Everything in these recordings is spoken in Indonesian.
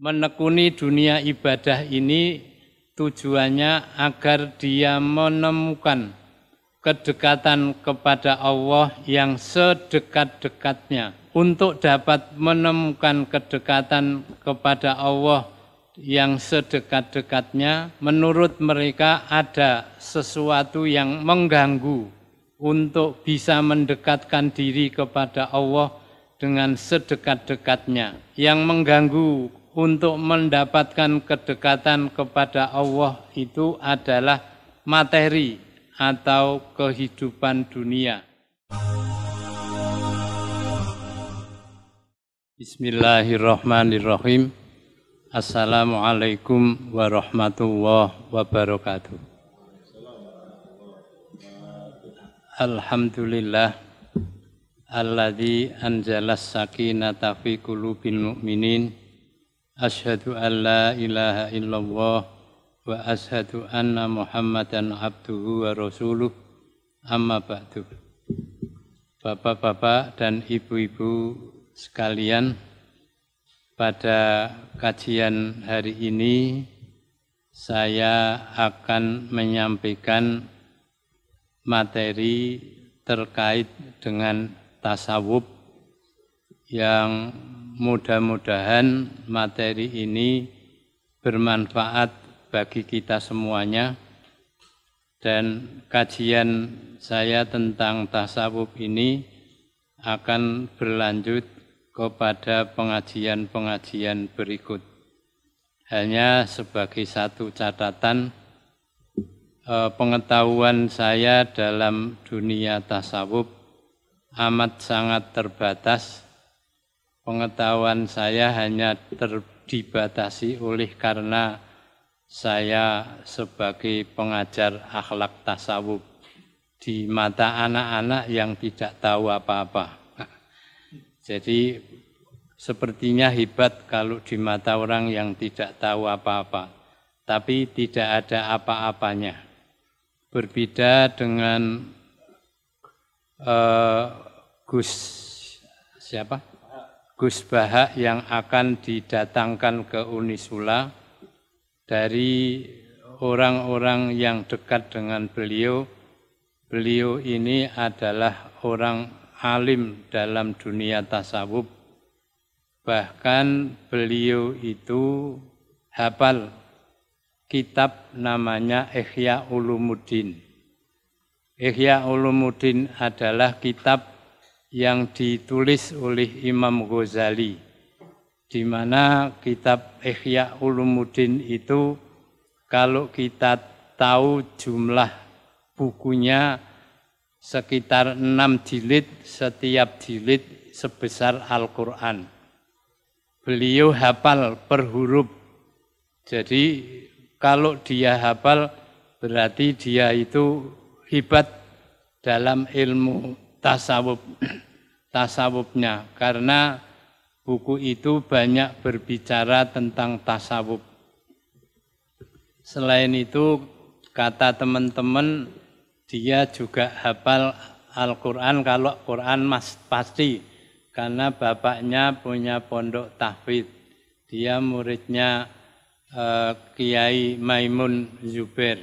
menekuni dunia ibadah ini tujuannya agar dia menemukan kedekatan kepada Allah yang sedekat-dekatnya untuk dapat menemukan kedekatan kepada Allah yang sedekat-dekatnya menurut mereka ada sesuatu yang mengganggu untuk bisa mendekatkan diri kepada Allah dengan sedekat-dekatnya yang mengganggu untuk mendapatkan kedekatan kepada Allah itu adalah materi atau kehidupan dunia. Bismillahirrahmanirrahim. Assalamualaikum warahmatullahi wabarakatuh. Alhamdulillah alladzi anjalas sakinata fi qulubil mu'minin Ashadu an la ilaha illallah wa ashadu anna muhammadan abduhu wa rasuluh amma ba'du. Bapak-bapak dan ibu-ibu sekalian, pada kajian hari ini saya akan menyampaikan materi terkait dengan tasawuf yang mudah-mudahan materi ini bermanfaat bagi kita semuanya dan kajian saya tentang tasawuf ini akan berlanjut kepada pengajian-pengajian berikut. Hanya sebagai satu catatan, eh, pengetahuan saya dalam dunia tasawuf amat sangat terbatas pengetahuan saya hanya terdibatasi oleh karena saya sebagai pengajar akhlak tasawuf di mata anak-anak yang tidak tahu apa-apa. Jadi sepertinya hebat kalau di mata orang yang tidak tahu apa-apa, tapi tidak ada apa-apanya. Berbeda dengan uh, Gus siapa? Gus Baha yang akan didatangkan ke Unisula dari orang-orang yang dekat dengan beliau. Beliau ini adalah orang alim dalam dunia tasawuf. Bahkan beliau itu hafal kitab namanya Ihya Ulumuddin. Ihya Ulumuddin adalah kitab yang ditulis oleh Imam Ghazali di mana kitab Ihya Ulumuddin itu kalau kita tahu jumlah bukunya sekitar enam jilid setiap jilid sebesar Al-Qur'an. Beliau hafal per huruf. Jadi kalau dia hafal berarti dia itu hebat dalam ilmu tasawuf tasawufnya karena buku itu banyak berbicara tentang tasawuf. Selain itu kata teman-teman dia juga hafal Al-Quran kalau Quran pasti karena bapaknya punya pondok tahfidz. Dia muridnya eh, Kiai Maimun Zubair.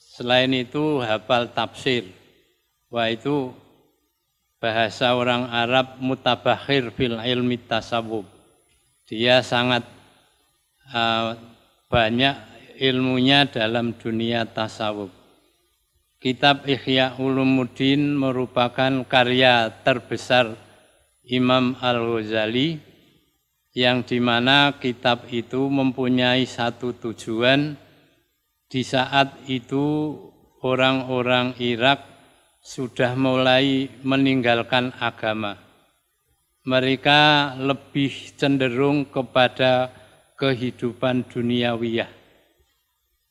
Selain itu hafal tafsir. Wah itu bahasa orang Arab mutabakhir fil ilmi tasawuf. Dia sangat uh, banyak ilmunya dalam dunia tasawuf. Kitab Ihya Ulumuddin merupakan karya terbesar Imam Al-Ghazali yang dimana kitab itu mempunyai satu tujuan di saat itu orang-orang Irak sudah mulai meninggalkan agama. Mereka lebih cenderung kepada kehidupan duniawiyah.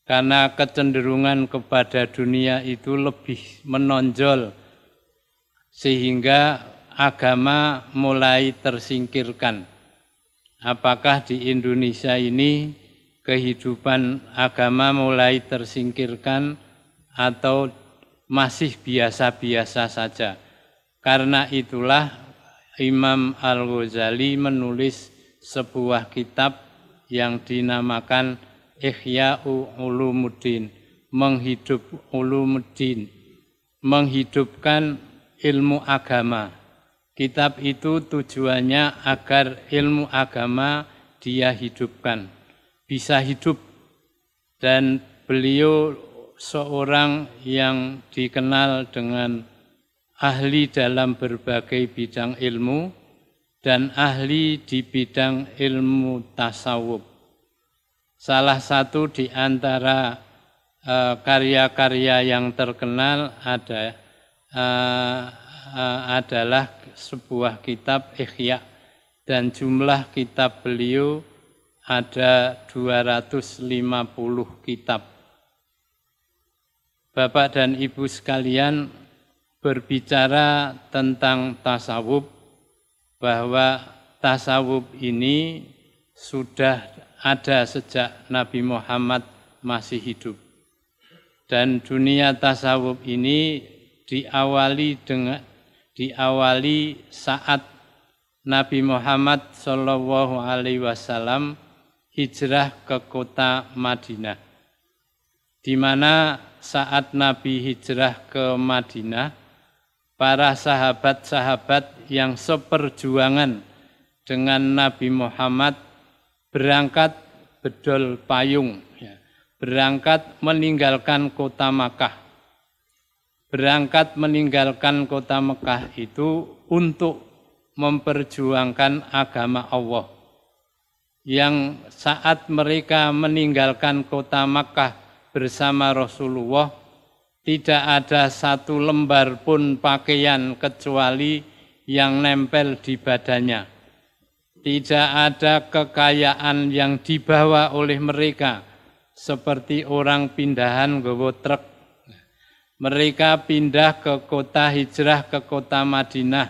Karena kecenderungan kepada dunia itu lebih menonjol sehingga agama mulai tersingkirkan. Apakah di Indonesia ini kehidupan agama mulai tersingkirkan atau masih biasa-biasa saja. Karena itulah Imam Al-Ghazali menulis sebuah kitab yang dinamakan Ihya'u Ulumuddin, menghidup Ulumuddin, menghidupkan ilmu agama. Kitab itu tujuannya agar ilmu agama dia hidupkan, bisa hidup. Dan beliau seorang yang dikenal dengan ahli dalam berbagai bidang ilmu dan ahli di bidang ilmu tasawuf. Salah satu di antara eh, karya-karya uh, yang terkenal ada uh, uh, adalah sebuah kitab Ikhya dan jumlah kitab beliau ada 250 kitab. Bapak dan Ibu sekalian berbicara tentang tasawuf bahwa tasawuf ini sudah ada sejak Nabi Muhammad masih hidup. Dan dunia tasawuf ini diawali dengan diawali saat Nabi Muhammad SAW hijrah ke kota Madinah di mana saat Nabi hijrah ke Madinah, para sahabat-sahabat yang seperjuangan dengan Nabi Muhammad berangkat bedol payung, ya, berangkat meninggalkan kota Makkah. Berangkat meninggalkan kota Mekah itu untuk memperjuangkan agama Allah. Yang saat mereka meninggalkan kota Mekah bersama Rasulullah tidak ada satu lembar pun pakaian kecuali yang nempel di badannya. Tidak ada kekayaan yang dibawa oleh mereka seperti orang pindahan gowo truk. Mereka pindah ke kota hijrah ke kota Madinah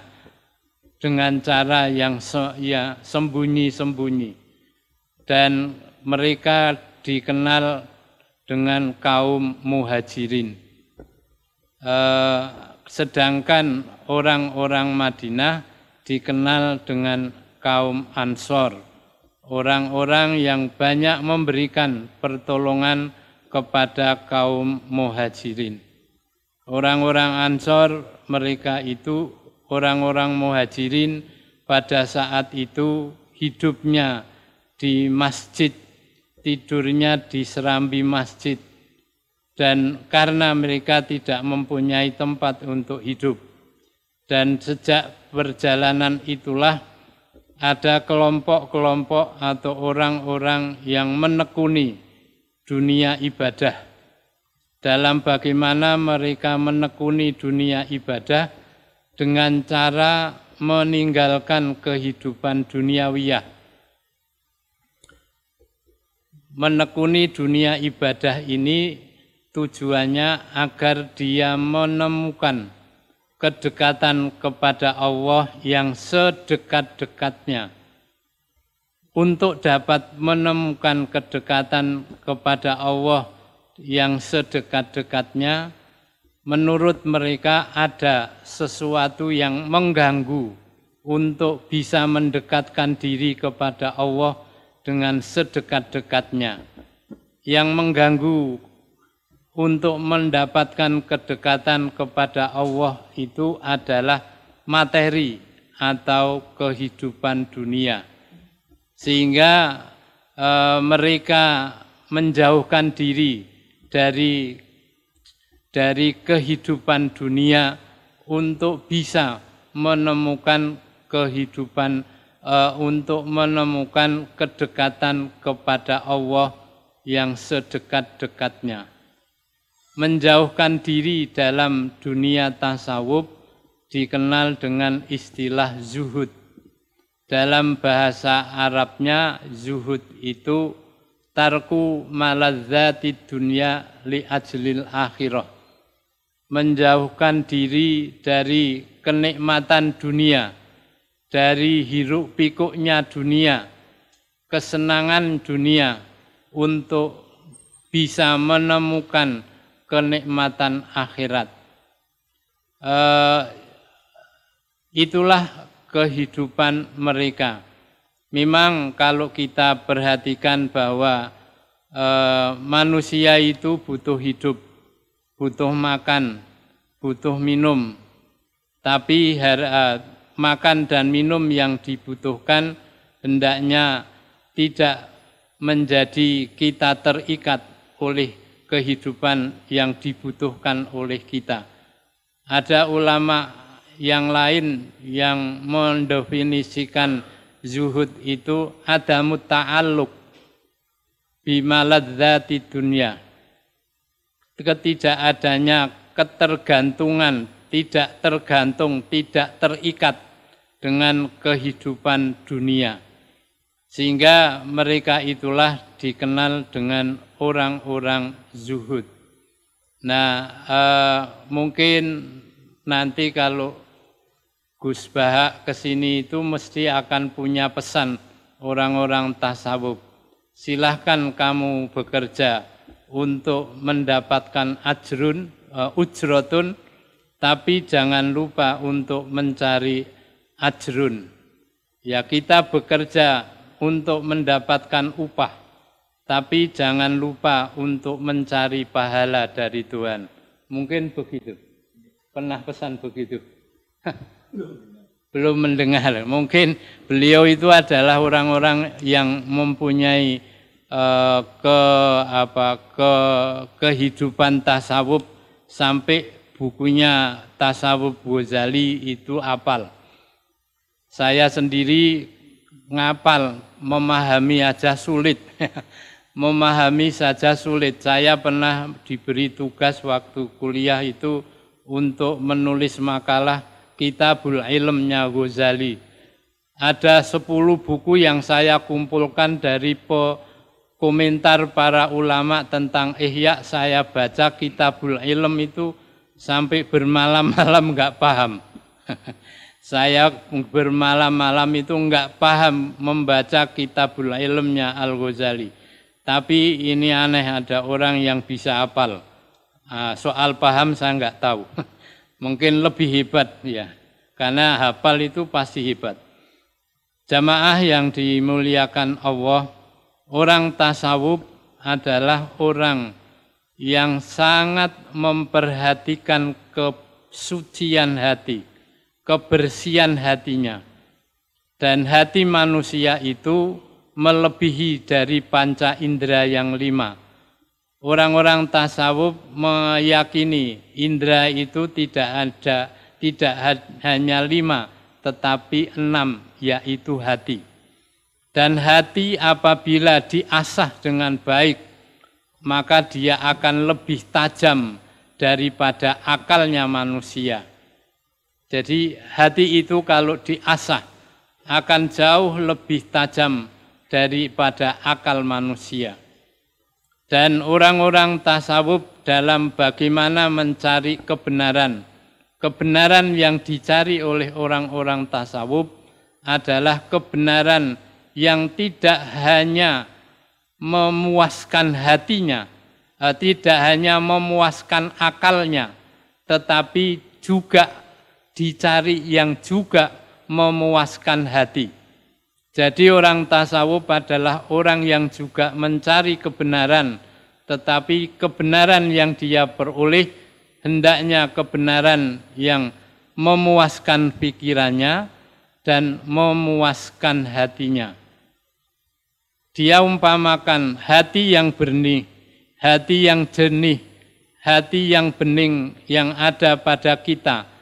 dengan cara yang ya, sembunyi-sembunyi. Dan mereka dikenal dengan kaum muhajirin. Eh, sedangkan orang-orang Madinah dikenal dengan kaum Ansor, orang-orang yang banyak memberikan pertolongan kepada kaum muhajirin. Orang-orang Ansor mereka itu orang-orang muhajirin pada saat itu hidupnya di masjid tidurnya di serambi masjid dan karena mereka tidak mempunyai tempat untuk hidup. Dan sejak perjalanan itulah ada kelompok-kelompok atau orang-orang yang menekuni dunia ibadah. Dalam bagaimana mereka menekuni dunia ibadah dengan cara meninggalkan kehidupan duniawiah menekuni dunia ibadah ini tujuannya agar dia menemukan kedekatan kepada Allah yang sedekat-dekatnya. Untuk dapat menemukan kedekatan kepada Allah yang sedekat-dekatnya, menurut mereka ada sesuatu yang mengganggu untuk bisa mendekatkan diri kepada Allah dengan sedekat-dekatnya yang mengganggu untuk mendapatkan kedekatan kepada Allah itu adalah materi atau kehidupan dunia sehingga e, mereka menjauhkan diri dari dari kehidupan dunia untuk bisa menemukan kehidupan uh, untuk menemukan kedekatan kepada Allah yang sedekat-dekatnya. Menjauhkan diri dalam dunia tasawuf dikenal dengan istilah zuhud. Dalam bahasa Arabnya zuhud itu tarku maladzati dunia li ajlil akhirah. Menjauhkan diri dari kenikmatan dunia dari hiruk pikuknya dunia, kesenangan dunia untuk bisa menemukan kenikmatan akhirat. E, itulah kehidupan mereka. Memang kalau kita perhatikan bahwa e, manusia itu butuh hidup, butuh makan, butuh minum, tapi eh, makan dan minum yang dibutuhkan hendaknya tidak menjadi kita terikat oleh kehidupan yang dibutuhkan oleh kita. Ada ulama yang lain yang mendefinisikan zuhud itu ada muta'alluq bimaladzati dunia. ketidakadanya ketergantungan, tidak tergantung, tidak terikat dengan kehidupan dunia. Sehingga mereka itulah dikenal dengan orang-orang zuhud. Nah, eh, mungkin nanti kalau Gus Bahak ke sini itu mesti akan punya pesan orang-orang tasawuf. Silahkan kamu bekerja untuk mendapatkan ajrun, uh, ujrotun, tapi jangan lupa untuk mencari ajrun. Ya kita bekerja untuk mendapatkan upah, tapi jangan lupa untuk mencari pahala dari Tuhan. Mungkin begitu. Pernah pesan begitu? Belum mendengar. Mungkin beliau itu adalah orang-orang yang mempunyai uh, ke apa ke kehidupan tasawuf sampai bukunya tasawuf Ghazali itu apal saya sendiri ngapal, memahami aja sulit. memahami saja sulit. Saya pernah diberi tugas waktu kuliah itu untuk menulis makalah Kitabul Ilmnya Ghazali. Ada 10 buku yang saya kumpulkan dari pe komentar para ulama tentang ihya saya baca Kitabul Ilm itu sampai bermalam-malam nggak paham. Saya bermalam-malam itu enggak paham membaca kitabul ilmnya Al-Ghazali. Tapi ini aneh ada orang yang bisa apal. Ah, soal paham saya enggak tahu. Mungkin lebih hebat ya. Karena hafal itu pasti hebat. Jamaah yang dimuliakan Allah, orang tasawuf adalah orang yang sangat memperhatikan kesucian hati kebersihan hatinya. Dan hati manusia itu melebihi dari panca indera yang lima. Orang-orang tasawuf meyakini indera itu tidak ada, tidak hanya lima, tetapi enam, yaitu hati. Dan hati apabila diasah dengan baik, maka dia akan lebih tajam daripada akalnya manusia jadi hati itu kalau diasah akan jauh lebih tajam daripada akal manusia. Dan orang-orang tasawuf dalam bagaimana mencari kebenaran. Kebenaran yang dicari oleh orang-orang tasawuf adalah kebenaran yang tidak hanya memuaskan hatinya, eh, tidak hanya memuaskan akalnya, tetapi juga dicari yang juga memuaskan hati. Jadi orang tasawuf adalah orang yang juga mencari kebenaran, tetapi kebenaran yang dia peroleh hendaknya kebenaran yang memuaskan pikirannya dan memuaskan hatinya. Dia umpamakan hati yang bernih, hati yang jernih, hati yang bening yang ada pada kita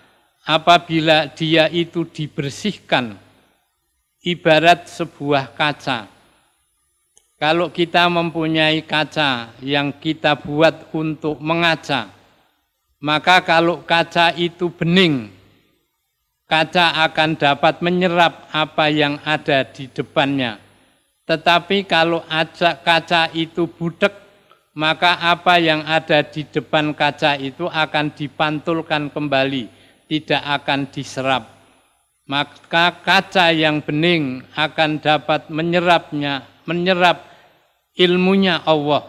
apabila dia itu dibersihkan ibarat sebuah kaca. Kalau kita mempunyai kaca yang kita buat untuk mengaca, maka kalau kaca itu bening, kaca akan dapat menyerap apa yang ada di depannya. Tetapi kalau kaca itu budek, maka apa yang ada di depan kaca itu akan dipantulkan kembali tidak akan diserap. Maka kaca yang bening akan dapat menyerapnya, menyerap ilmunya Allah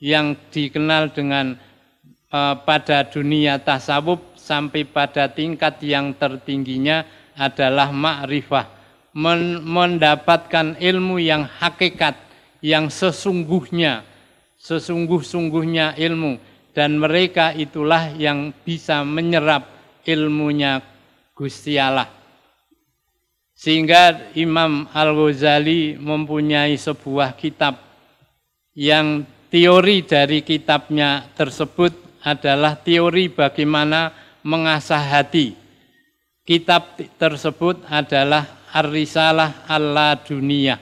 yang dikenal dengan uh, pada dunia tasawuf sampai pada tingkat yang tertingginya adalah makrifah, men mendapatkan ilmu yang hakikat, yang sesungguhnya, sesungguh-sungguhnya ilmu dan mereka itulah yang bisa menyerap ilmunya Gusti Allah. Sehingga Imam Al-Ghazali mempunyai sebuah kitab yang teori dari kitabnya tersebut adalah teori bagaimana mengasah hati. Kitab tersebut adalah Ar-Risalah Allah Dunia.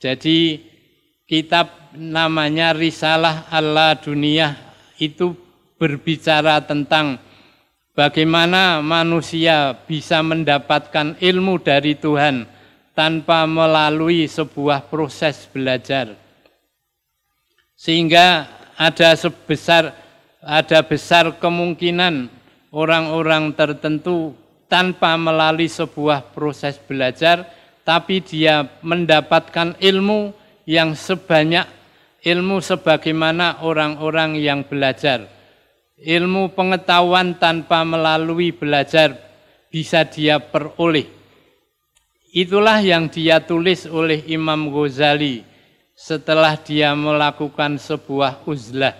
Jadi kitab namanya Risalah Allah Dunia itu berbicara tentang Bagaimana manusia bisa mendapatkan ilmu dari Tuhan tanpa melalui sebuah proses belajar? Sehingga ada sebesar ada besar kemungkinan orang-orang tertentu tanpa melalui sebuah proses belajar tapi dia mendapatkan ilmu yang sebanyak ilmu sebagaimana orang-orang yang belajar. Ilmu pengetahuan tanpa melalui belajar bisa dia peroleh. Itulah yang dia tulis oleh Imam Ghazali setelah dia melakukan sebuah uzlah.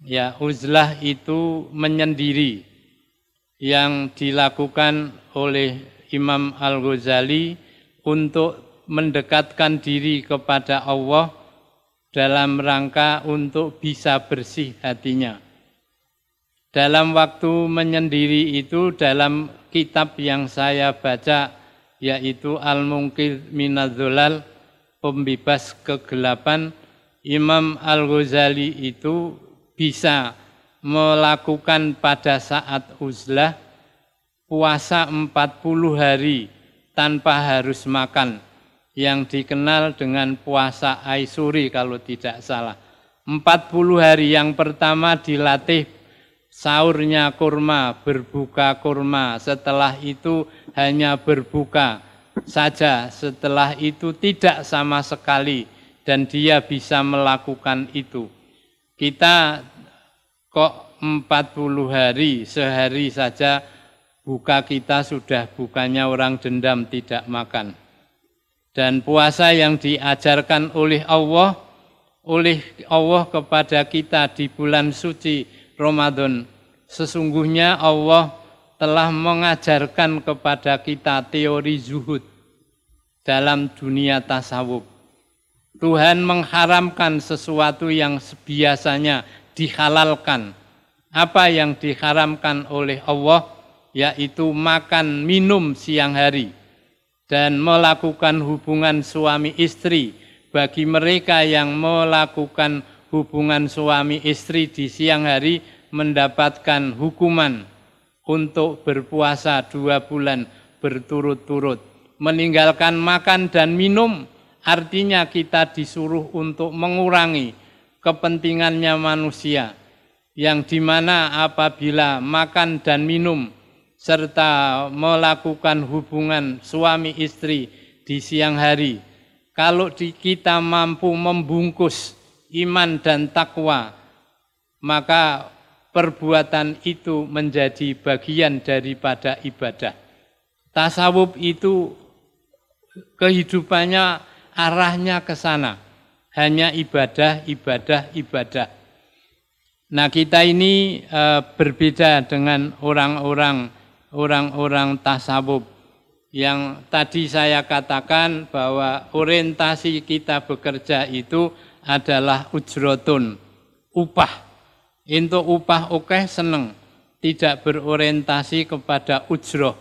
Ya, uzlah itu menyendiri yang dilakukan oleh Imam Al-Ghazali untuk mendekatkan diri kepada Allah dalam rangka untuk bisa bersih hatinya. Dalam waktu menyendiri itu dalam kitab yang saya baca yaitu Al-Mungkir Minadzulal Pembebas Kegelapan Imam Al-Ghazali itu bisa melakukan pada saat uzlah puasa 40 hari tanpa harus makan yang dikenal dengan puasa Aisuri kalau tidak salah. empat puluh hari yang pertama dilatih sahurnya kurma, berbuka kurma. Setelah itu hanya berbuka saja. Setelah itu tidak sama sekali dan dia bisa melakukan itu. Kita kok empat puluh hari sehari saja buka kita sudah bukannya orang dendam tidak makan. Dan puasa yang diajarkan oleh Allah, oleh Allah kepada kita di bulan suci Ramadan. Sesungguhnya Allah telah mengajarkan kepada kita teori zuhud dalam dunia tasawuf. Tuhan mengharamkan sesuatu yang biasanya dihalalkan. Apa yang diharamkan oleh Allah yaitu makan minum siang hari dan melakukan hubungan suami istri bagi mereka yang melakukan hubungan suami istri di siang hari mendapatkan hukuman untuk berpuasa dua bulan berturut-turut. Meninggalkan makan dan minum artinya kita disuruh untuk mengurangi kepentingannya manusia yang dimana apabila makan dan minum serta melakukan hubungan suami istri di siang hari. Kalau di kita mampu membungkus iman dan takwa, maka perbuatan itu menjadi bagian daripada ibadah. Tasawuf itu kehidupannya arahnya ke sana. Hanya ibadah, ibadah, ibadah. Nah kita ini eh, berbeda dengan orang-orang orang-orang tasawuf yang tadi saya katakan bahwa orientasi kita bekerja itu adalah ujrotun, upah. Itu upah oke okay, seneng, tidak berorientasi kepada ujroh,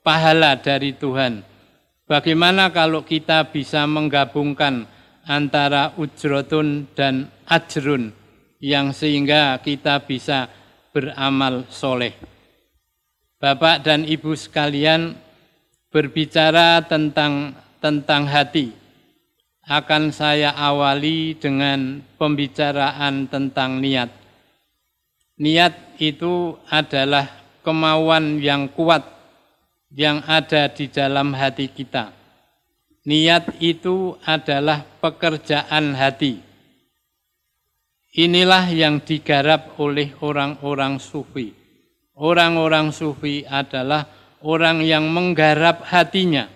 pahala dari Tuhan. Bagaimana kalau kita bisa menggabungkan antara ujrotun dan ajrun yang sehingga kita bisa beramal soleh. Bapak dan Ibu sekalian berbicara tentang tentang hati. Akan saya awali dengan pembicaraan tentang niat. Niat itu adalah kemauan yang kuat yang ada di dalam hati kita. Niat itu adalah pekerjaan hati. Inilah yang digarap oleh orang-orang sufi Orang-orang sufi adalah orang yang menggarap hatinya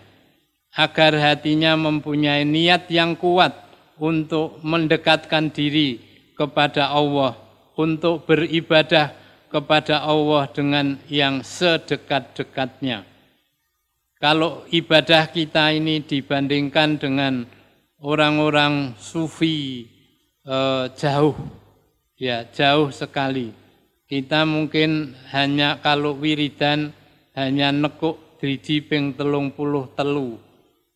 agar hatinya mempunyai niat yang kuat untuk mendekatkan diri kepada Allah, untuk beribadah kepada Allah dengan yang sedekat-dekatnya. Kalau ibadah kita ini dibandingkan dengan orang-orang sufi eh, jauh, ya jauh sekali kita mungkin hanya kalau wiridan hanya nekuk driji ping telung puluh telu.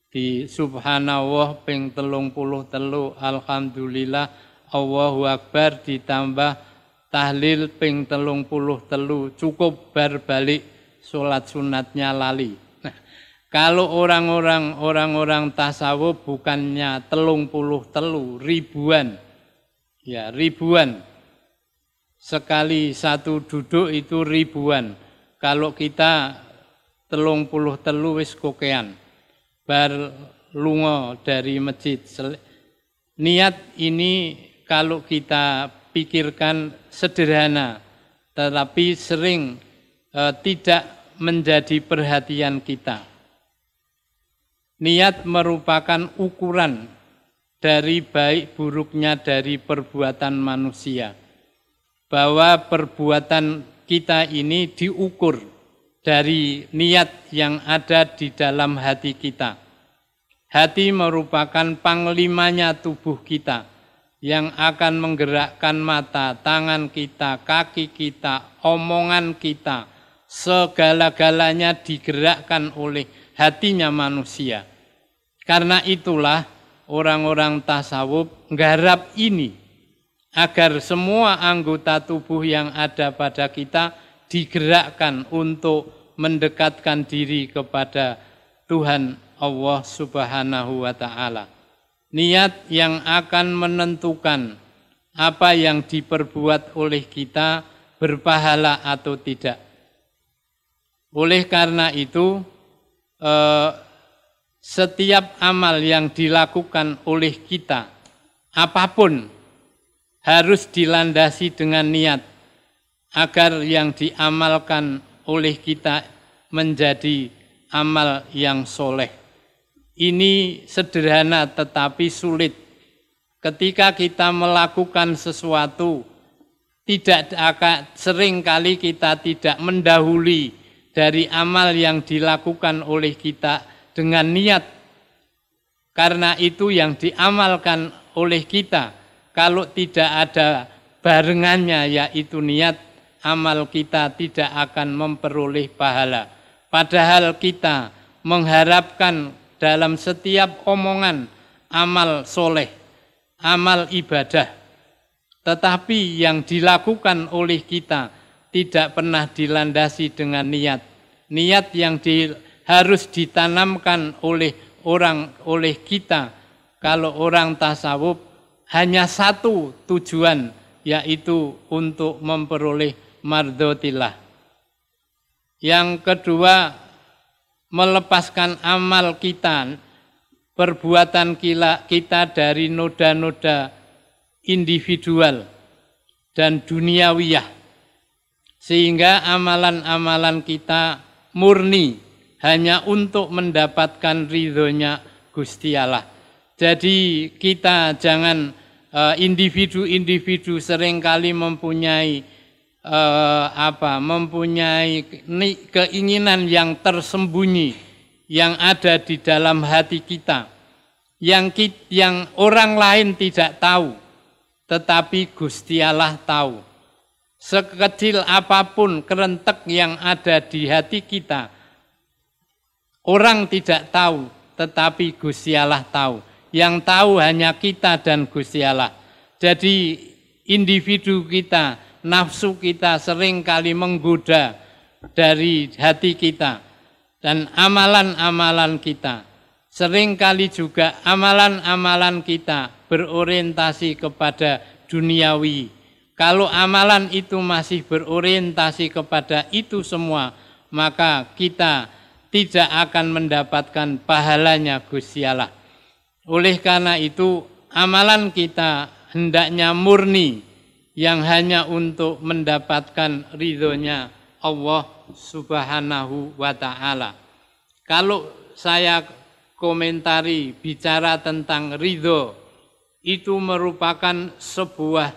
Di subhanallah ping telung puluh telu. Alhamdulillah Allahu Akbar ditambah tahlil ping telung puluh telu. Cukup berbalik sholat sunatnya lali. Nah, kalau orang-orang orang-orang tasawuf bukannya telung puluh telu ribuan, ya ribuan sekali satu duduk itu ribuan. Kalau kita telung puluh telu wis kokean. Bar lungo dari masjid. Niat ini kalau kita pikirkan sederhana, tetapi sering e, tidak menjadi perhatian kita. Niat merupakan ukuran dari baik buruknya dari perbuatan manusia bahwa perbuatan kita ini diukur dari niat yang ada di dalam hati kita. Hati merupakan panglimanya tubuh kita yang akan menggerakkan mata, tangan kita, kaki kita, omongan kita, segala-galanya digerakkan oleh hatinya manusia. Karena itulah orang-orang tasawuf garap ini agar semua anggota tubuh yang ada pada kita digerakkan untuk mendekatkan diri kepada Tuhan Allah Subhanahu wa taala. Niat yang akan menentukan apa yang diperbuat oleh kita berpahala atau tidak. Oleh karena itu, eh, setiap amal yang dilakukan oleh kita, apapun harus dilandasi dengan niat agar yang diamalkan oleh kita menjadi amal yang soleh. Ini sederhana tetapi sulit. Ketika kita melakukan sesuatu, tidak akan kali kita tidak mendahului dari amal yang dilakukan oleh kita dengan niat. Karena itu yang diamalkan oleh kita kalau tidak ada barengannya yaitu niat amal kita tidak akan memperoleh pahala. Padahal kita mengharapkan dalam setiap omongan amal soleh, amal ibadah. Tetapi yang dilakukan oleh kita tidak pernah dilandasi dengan niat. Niat yang di, harus ditanamkan oleh orang, oleh kita. Kalau orang tasawuf hanya satu tujuan yaitu untuk memperoleh mardotilah. Yang kedua melepaskan amal kita, perbuatan kita dari noda-noda individual dan duniawiyah. Sehingga amalan-amalan kita murni hanya untuk mendapatkan ridhonya Gusti Allah jadi kita jangan eh, individu-individu seringkali mempunyai uh, apa? mempunyai keinginan yang tersembunyi yang ada di dalam hati kita yang kita, yang orang lain tidak tahu tetapi Gusti Allah tahu. Sekecil apapun kerentek yang ada di hati kita, orang tidak tahu, tetapi Gusti Allah tahu yang tahu hanya kita dan Gusti Allah. Jadi individu kita, nafsu kita sering kali menggoda dari hati kita dan amalan-amalan kita. Seringkali juga amalan-amalan kita berorientasi kepada duniawi. Kalau amalan itu masih berorientasi kepada itu semua, maka kita tidak akan mendapatkan pahalanya Gusti Allah. Oleh karena itu, amalan kita hendaknya murni yang hanya untuk mendapatkan ridhonya Allah Subhanahu wa taala. Kalau saya komentari bicara tentang ridho itu merupakan sebuah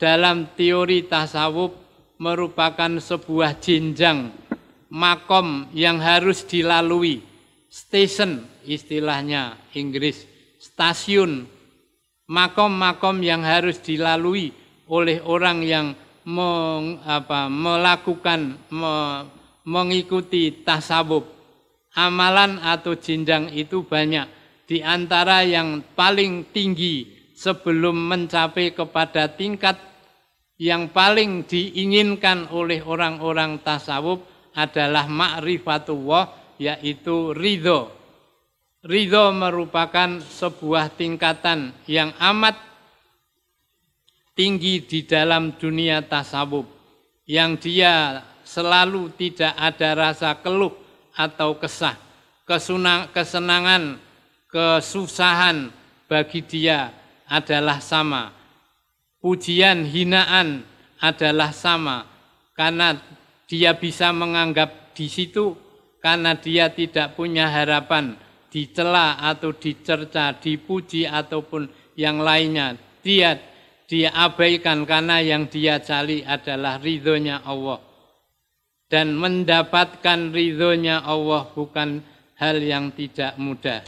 dalam teori tasawuf merupakan sebuah jenjang makom yang harus dilalui station istilahnya Inggris stasiun, makom-makom yang harus dilalui oleh orang yang meng, apa, melakukan me, mengikuti tasawuf. Amalan atau jinjang itu banyak. Di antara yang paling tinggi sebelum mencapai kepada tingkat yang paling diinginkan oleh orang-orang tasawuf adalah ma'rifatullah yaitu ridho Ridho merupakan sebuah tingkatan yang amat tinggi di dalam dunia tasawuf yang dia selalu tidak ada rasa keluh atau kesah, kesunang, kesenangan, kesusahan bagi dia adalah sama. Pujian, hinaan adalah sama karena dia bisa menganggap di situ karena dia tidak punya harapan dicela atau dicerca, dipuji ataupun yang lainnya. Dia diabaikan karena yang dia cari adalah ridhonya Allah. Dan mendapatkan ridhonya Allah bukan hal yang tidak mudah.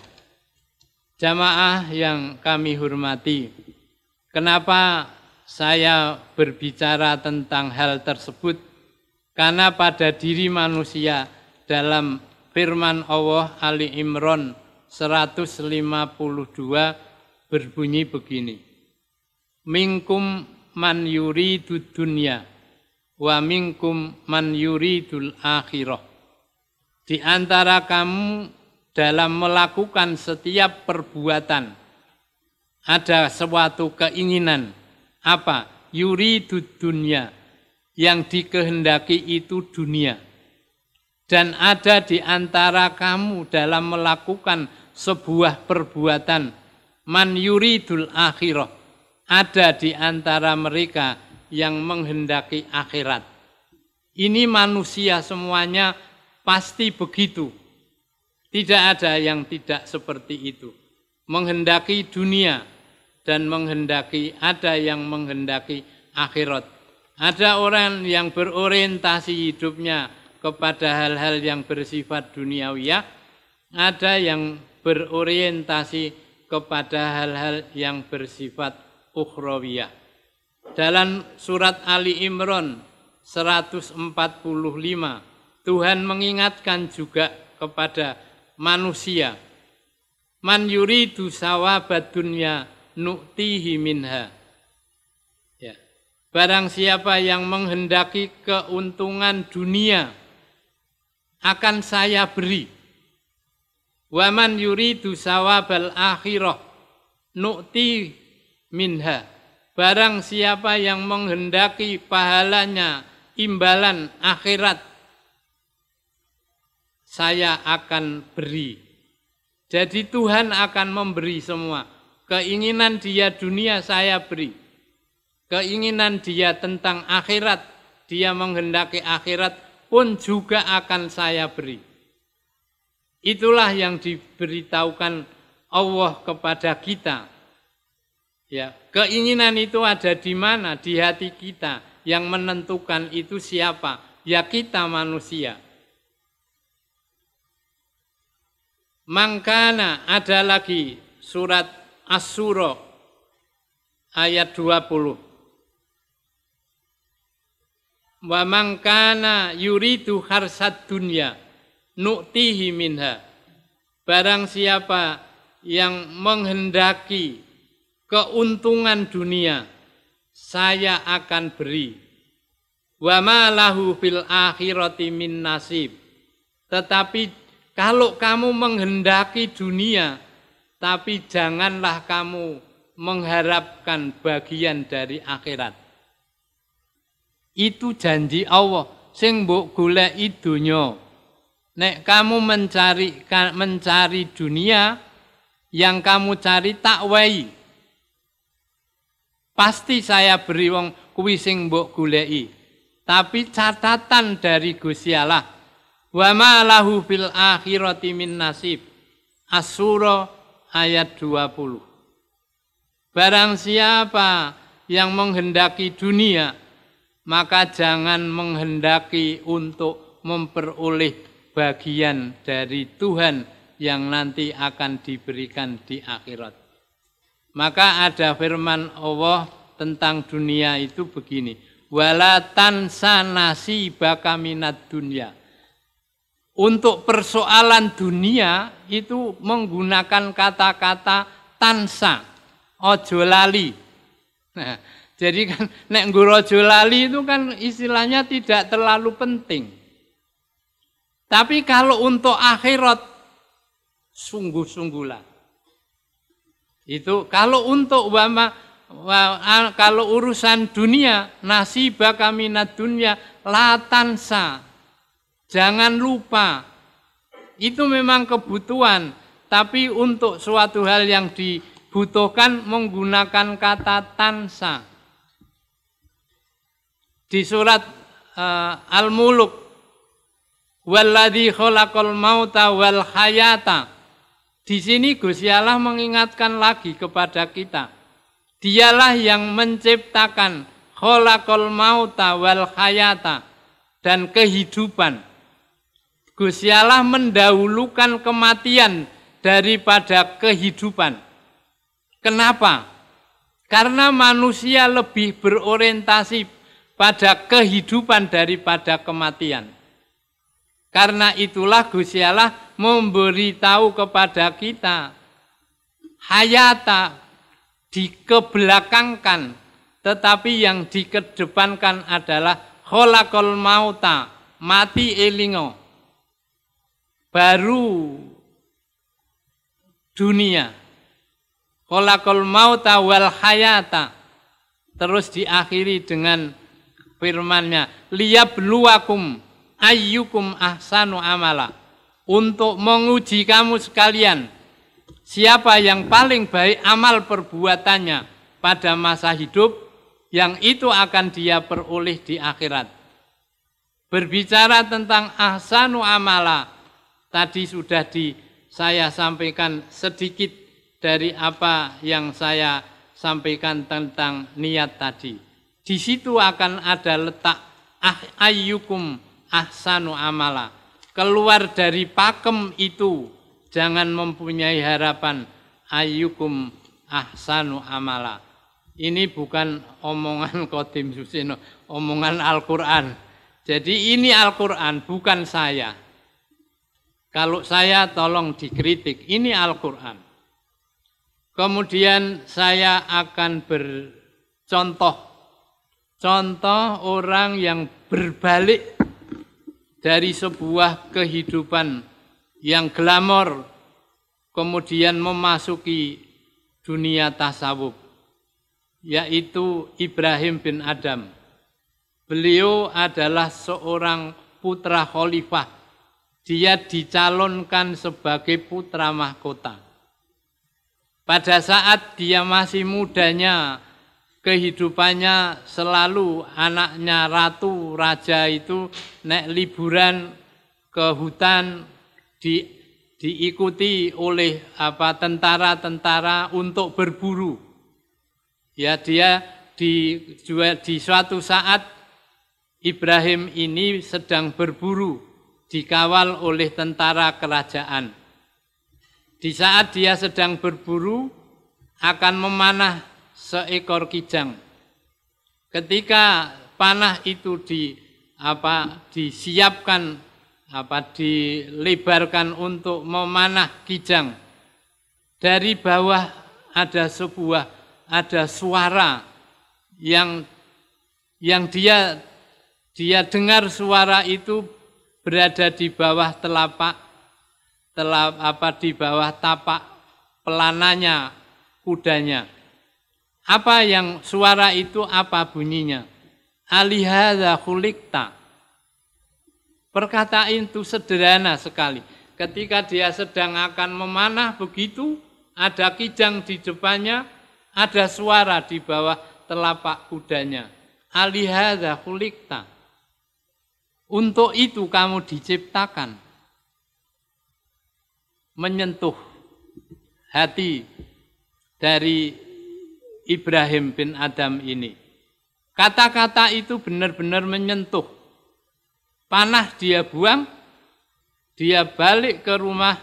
Jamaah yang kami hormati, kenapa saya berbicara tentang hal tersebut? Karena pada diri manusia dalam firman Allah Ali Imran 152 berbunyi begini. mingkum man yuridud dunya wa mingkum man yuridul akhirah. Di antara kamu dalam melakukan setiap perbuatan ada suatu keinginan apa yuridud dunya yang dikehendaki itu dunia dan ada di antara kamu dalam melakukan sebuah perbuatan man yuridul akhirah ada di antara mereka yang menghendaki akhirat ini manusia semuanya pasti begitu tidak ada yang tidak seperti itu menghendaki dunia dan menghendaki ada yang menghendaki akhirat ada orang yang berorientasi hidupnya kepada hal-hal yang bersifat duniawiyah, ada yang berorientasi kepada hal-hal yang bersifat ukhrawiyah. Dalam surat Ali Imran 145, Tuhan mengingatkan juga kepada manusia. Man yuridu sawabat dunya nu'tihi minha. Ya. Barang siapa yang menghendaki keuntungan dunia, akan saya beri. Waman yuridu sawabal akhirah nukti minha. Barang siapa yang menghendaki pahalanya imbalan akhirat, saya akan beri. Jadi Tuhan akan memberi semua. Keinginan dia dunia saya beri. Keinginan dia tentang akhirat, dia menghendaki akhirat, pun juga akan saya beri. Itulah yang diberitahukan Allah kepada kita. Ya, keinginan itu ada di mana? Di hati kita. Yang menentukan itu siapa? Ya kita manusia. Mangkana ada lagi surat As-Sura ayat 20 wa mangkana yuridu harsat dunya nu'tihi minha barang siapa yang menghendaki keuntungan dunia saya akan beri wa ma lahu fil akhirati min nasib tetapi kalau kamu menghendaki dunia tapi janganlah kamu mengharapkan bagian dari akhirat itu janji Allah sing mbok golek donya. Nek kamu mencari mencari dunia yang kamu cari tak wai, Pasti saya beri wong kuwi sing mbok goleki. Tapi catatan dari Gusti Allah. Wa ma lahu fil akhirati min nasib. Asura ayat 20. Barang siapa yang menghendaki dunia, maka jangan menghendaki untuk memperoleh bagian dari Tuhan yang nanti akan diberikan di akhirat. Maka ada firman Allah tentang dunia itu begini. Wala tansa nasibaka minat dunia. Untuk persoalan dunia itu menggunakan kata-kata tansa, ojo Nah, jadi kan nek nggurojo lali itu kan istilahnya tidak terlalu penting. Tapi kalau untuk akhirat sungguh-sungguhlah. Itu kalau untuk wama, kalau urusan dunia nasibah kami dunia latansa. Jangan lupa. Itu memang kebutuhan, tapi untuk suatu hal yang dibutuhkan menggunakan kata tansa di surat uh, Al-Muluk Walladhi khalaqal mauta wal hayata di sini Gusti Allah mengingatkan lagi kepada kita dialah yang menciptakan khalaqal mauta wal hayata dan kehidupan Gusti Allah mendahulukan kematian daripada kehidupan kenapa karena manusia lebih berorientasi pada kehidupan daripada kematian. Karena itulah Gusti Allah memberitahu kepada kita hayata dikebelakangkan tetapi yang dikedepankan adalah kolakol mauta mati elingo baru dunia kolakol mauta wal hayata terus diakhiri dengan firmannya liyabluwakum ayyukum ahsanu amala untuk menguji kamu sekalian siapa yang paling baik amal perbuatannya pada masa hidup yang itu akan dia peroleh di akhirat. Berbicara tentang ahsanu amala tadi sudah di saya sampaikan sedikit dari apa yang saya sampaikan tentang niat tadi. Di situ akan ada letak ah ayyukum ahsanu amala. Keluar dari pakem itu jangan mempunyai harapan ayyukum ahsanu amala. Ini bukan omongan Qadim Susino, omongan Al-Qur'an. Jadi ini Al-Qur'an bukan saya. Kalau saya tolong dikritik, ini Al-Qur'an. Kemudian saya akan bercontoh Contoh orang yang berbalik dari sebuah kehidupan yang glamor kemudian memasuki dunia tasawuf yaitu Ibrahim bin Adam. Beliau adalah seorang putra khalifah. Dia dicalonkan sebagai putra mahkota. Pada saat dia masih mudanya, kehidupannya selalu anaknya ratu raja itu nek liburan ke hutan di diikuti oleh apa tentara-tentara untuk berburu. Ya dia di di suatu saat Ibrahim ini sedang berburu dikawal oleh tentara kerajaan. Di saat dia sedang berburu akan memanah seekor kijang. Ketika panah itu di apa disiapkan apa dilebarkan untuk memanah kijang dari bawah ada sebuah ada suara yang yang dia dia dengar suara itu berada di bawah telapak telap apa di bawah tapak pelananya kudanya apa yang suara itu apa bunyinya? Alihada khulikta. Perkataan itu sederhana sekali. Ketika dia sedang akan memanah begitu, ada kijang di depannya, ada suara di bawah telapak kudanya. Alihada khulikta. Untuk itu kamu diciptakan. Menyentuh hati dari Ibrahim bin Adam ini. Kata-kata itu benar-benar menyentuh. Panah dia buang, dia balik ke rumah,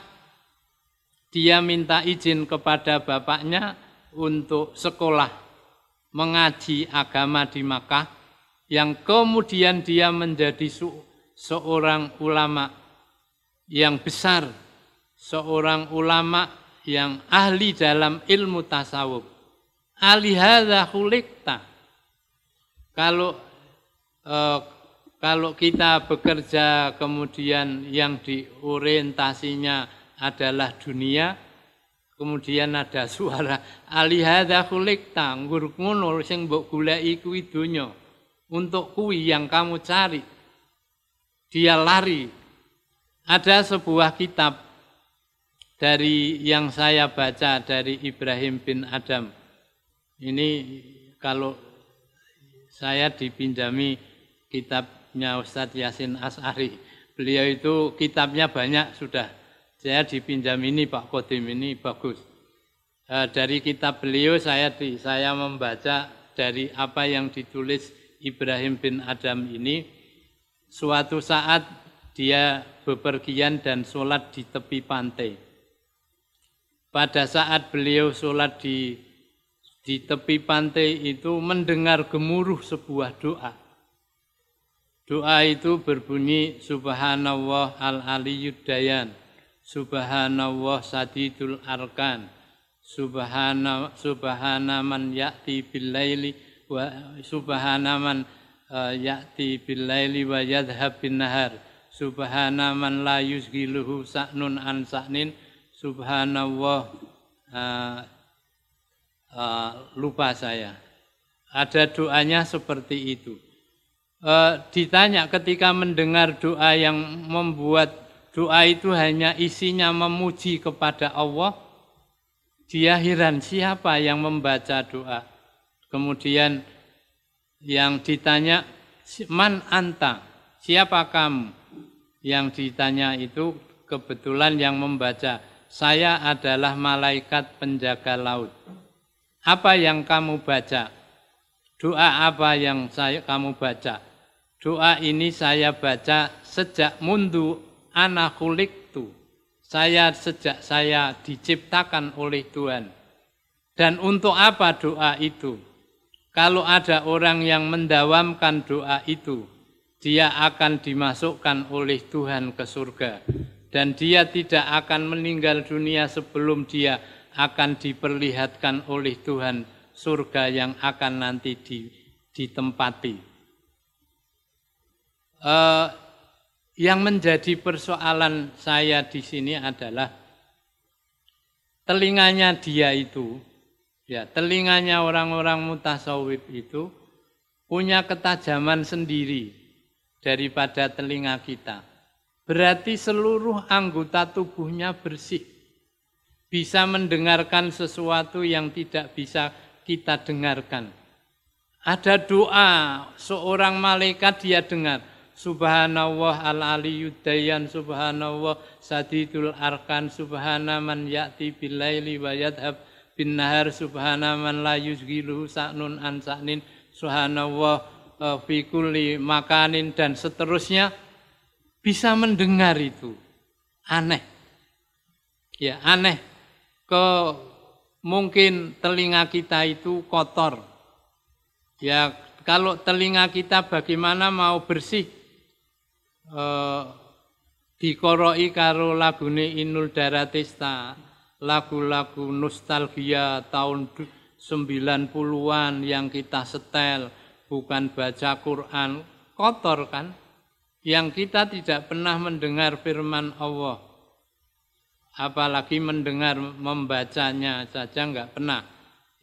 dia minta izin kepada bapaknya untuk sekolah, mengaji agama di Makkah, yang kemudian dia menjadi seorang ulama yang besar, seorang ulama yang ahli dalam ilmu tasawuf alihada kulikta. Kalau eh, kalau kita bekerja kemudian yang diorientasinya adalah dunia, kemudian ada suara alihada kulikta nggur ngono sing mbok gula iku idunya. untuk kui yang kamu cari dia lari ada sebuah kitab dari yang saya baca dari Ibrahim bin Adam ini kalau saya dipinjami kitabnya Ustadz Yasin As'ari. Beliau itu kitabnya banyak sudah. Saya dipinjam ini Pak Kodim ini bagus. Eh, dari kitab beliau saya di, saya membaca dari apa yang ditulis Ibrahim bin Adam ini. Suatu saat dia bepergian dan sholat di tepi pantai. Pada saat beliau sholat di di tepi pantai itu mendengar gemuruh sebuah doa. Doa itu berbunyi Subhanallah al Aliyudayan, Yudayan, Subhanallah sadidul arkan, Subhana, subhana man ya'ti billaili wa subhana man uh, ya'ti billaili wa yadhhab bin nahar, Subhana man la giluhu sa'nun an sa'nin, Subhanallah uh, uh, lupa saya. Ada doanya seperti itu. Uh, ditanya ketika mendengar doa yang membuat doa itu hanya isinya memuji kepada Allah, dia heran siapa yang membaca doa. Kemudian yang ditanya, man anta, siapa kamu? Yang ditanya itu kebetulan yang membaca, saya adalah malaikat penjaga laut apa yang kamu baca, doa apa yang saya, kamu baca. Doa ini saya baca sejak mundu anakuliktu. Saya sejak saya diciptakan oleh Tuhan. Dan untuk apa doa itu? Kalau ada orang yang mendawamkan doa itu, dia akan dimasukkan oleh Tuhan ke surga dan dia tidak akan meninggal dunia sebelum dia akan diperlihatkan oleh Tuhan surga yang akan nanti ditempati. Uh, yang menjadi persoalan saya di sini adalah telinganya dia itu, ya telinganya orang-orang mutasawib itu punya ketajaman sendiri daripada telinga kita. Berarti seluruh anggota tubuhnya bersih bisa mendengarkan sesuatu yang tidak bisa kita dengarkan. Ada doa seorang malaikat dia dengar. Subhanallah al-aliyud subhanallah sadidul arkan, subhana man ya'ti billaili wa yadhab bin nahar, subhana man la yuzgiluhu sa'nun an sa'nin, subhanallah e, fi makanin, dan seterusnya. Bisa mendengar itu. Aneh. Ya, aneh ke mungkin telinga kita itu kotor. Ya, kalau telinga kita bagaimana mau bersih e, dikoroi karo lagune Inul Daratista, lagu-lagu nostalgia tahun 90-an yang kita setel, bukan baca Quran, kotor kan? Yang kita tidak pernah mendengar firman Allah apalagi mendengar membacanya saja nggak pernah.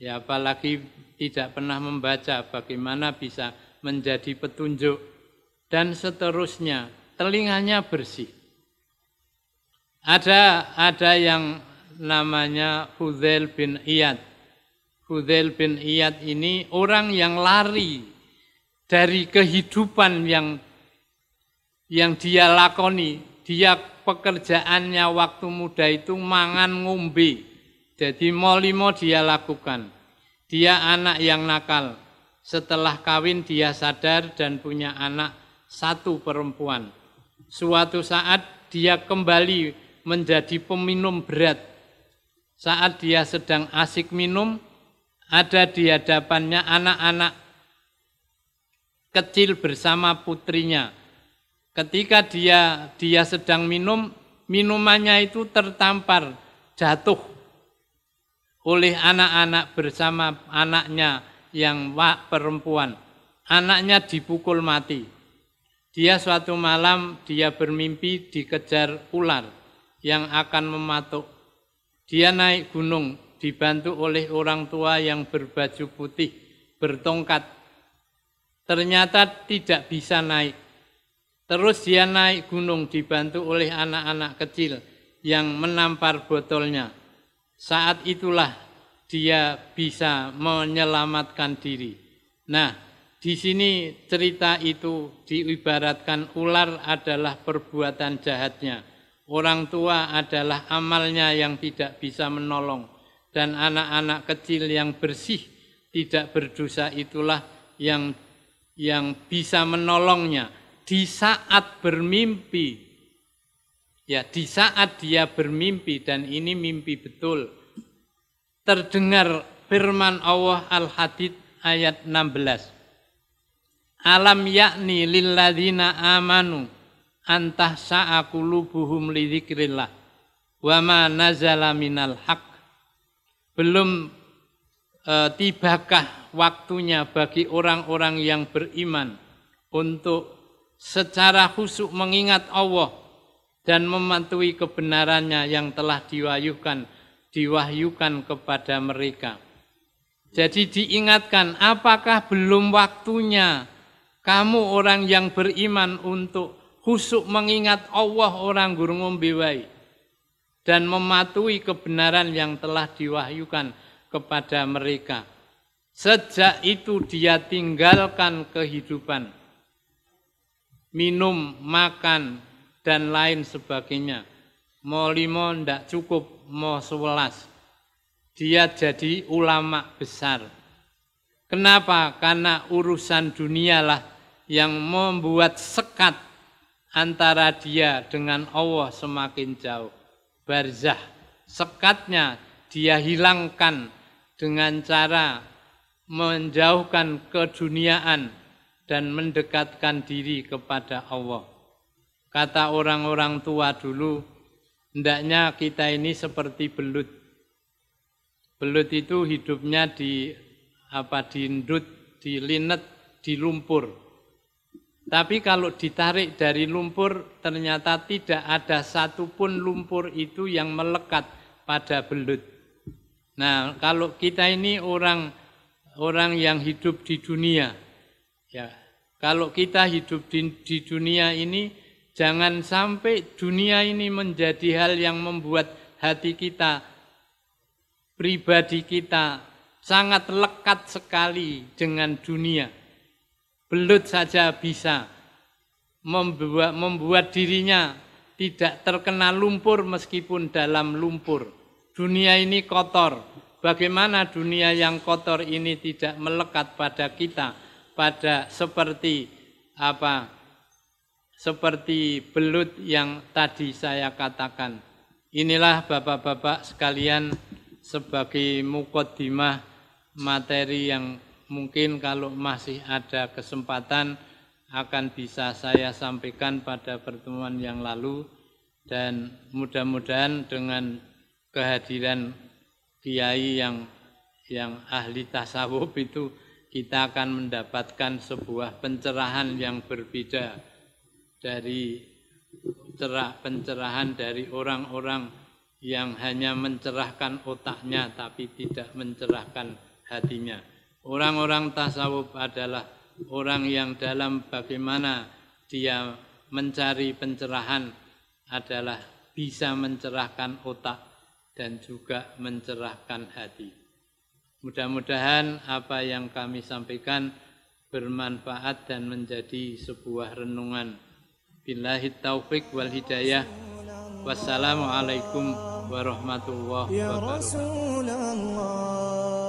Ya apalagi tidak pernah membaca bagaimana bisa menjadi petunjuk dan seterusnya. Telinganya bersih. Ada ada yang namanya Huzel bin Iyad. Huzel bin Iyad ini orang yang lari dari kehidupan yang yang dia lakoni dia pekerjaannya waktu muda itu mangan ngombe. Jadi molimo dia lakukan. Dia anak yang nakal. Setelah kawin dia sadar dan punya anak satu perempuan. Suatu saat dia kembali menjadi peminum berat. Saat dia sedang asik minum, ada di hadapannya anak-anak kecil bersama putrinya ketika dia dia sedang minum minumannya itu tertampar jatuh oleh anak-anak bersama anaknya yang perempuan anaknya dipukul mati dia suatu malam dia bermimpi dikejar ular yang akan mematuk dia naik gunung dibantu oleh orang tua yang berbaju putih bertongkat ternyata tidak bisa naik Terus dia naik gunung dibantu oleh anak-anak kecil yang menampar botolnya. Saat itulah dia bisa menyelamatkan diri. Nah, di sini cerita itu diibaratkan ular adalah perbuatan jahatnya. Orang tua adalah amalnya yang tidak bisa menolong. Dan anak-anak kecil yang bersih tidak berdosa itulah yang yang bisa menolongnya di saat bermimpi ya di saat dia bermimpi dan ini mimpi betul terdengar firman Allah Al-Hadid ayat 16 Alam yakni lilladzina amanu antah sa'akulubuhum li dzikrillah wa ma nazala minal haq belum e, tibakah waktunya bagi orang-orang yang beriman untuk secara khusyuk mengingat Allah dan mematuhi kebenarannya yang telah diwahyukan diwahyukan kepada mereka. Jadi diingatkan apakah belum waktunya kamu orang yang beriman untuk khusyuk mengingat Allah orang guru biwai dan mematuhi kebenaran yang telah diwahyukan kepada mereka. Sejak itu dia tinggalkan kehidupan minum, makan, dan lain sebagainya. Mau lima ndak cukup, mau sebelas. Dia jadi ulama besar. Kenapa? Karena urusan dunialah yang membuat sekat antara dia dengan Allah semakin jauh. Barzah. Sekatnya dia hilangkan dengan cara menjauhkan keduniaan dan mendekatkan diri kepada Allah. Kata orang-orang tua dulu, hendaknya kita ini seperti belut. Belut itu hidupnya di apa diindut, linet, di lumpur. Tapi kalau ditarik dari lumpur, ternyata tidak ada satupun lumpur itu yang melekat pada belut. Nah, kalau kita ini orang orang yang hidup di dunia, Ya, kalau kita hidup di, di dunia ini jangan sampai dunia ini menjadi hal yang membuat hati kita pribadi kita sangat lekat sekali dengan dunia. Belut saja bisa membuat membuat dirinya tidak terkena lumpur meskipun dalam lumpur. Dunia ini kotor, bagaimana dunia yang kotor ini tidak melekat pada kita pada seperti apa seperti belut yang tadi saya katakan. Inilah Bapak-bapak sekalian sebagai mukaddimah materi yang mungkin kalau masih ada kesempatan akan bisa saya sampaikan pada pertemuan yang lalu dan mudah-mudahan dengan kehadiran kiai yang yang ahli tasawuf itu kita akan mendapatkan sebuah pencerahan yang berbeda dari cerah pencerahan dari orang-orang yang hanya mencerahkan otaknya tapi tidak mencerahkan hatinya. Orang-orang tasawuf adalah orang yang dalam bagaimana dia mencari pencerahan adalah bisa mencerahkan otak dan juga mencerahkan hati. Mudah-mudahan apa yang kami sampaikan bermanfaat dan menjadi sebuah renungan. Billahi taufik wal hidayah. Wassalamualaikum warahmatullahi wabarakatuh. Ya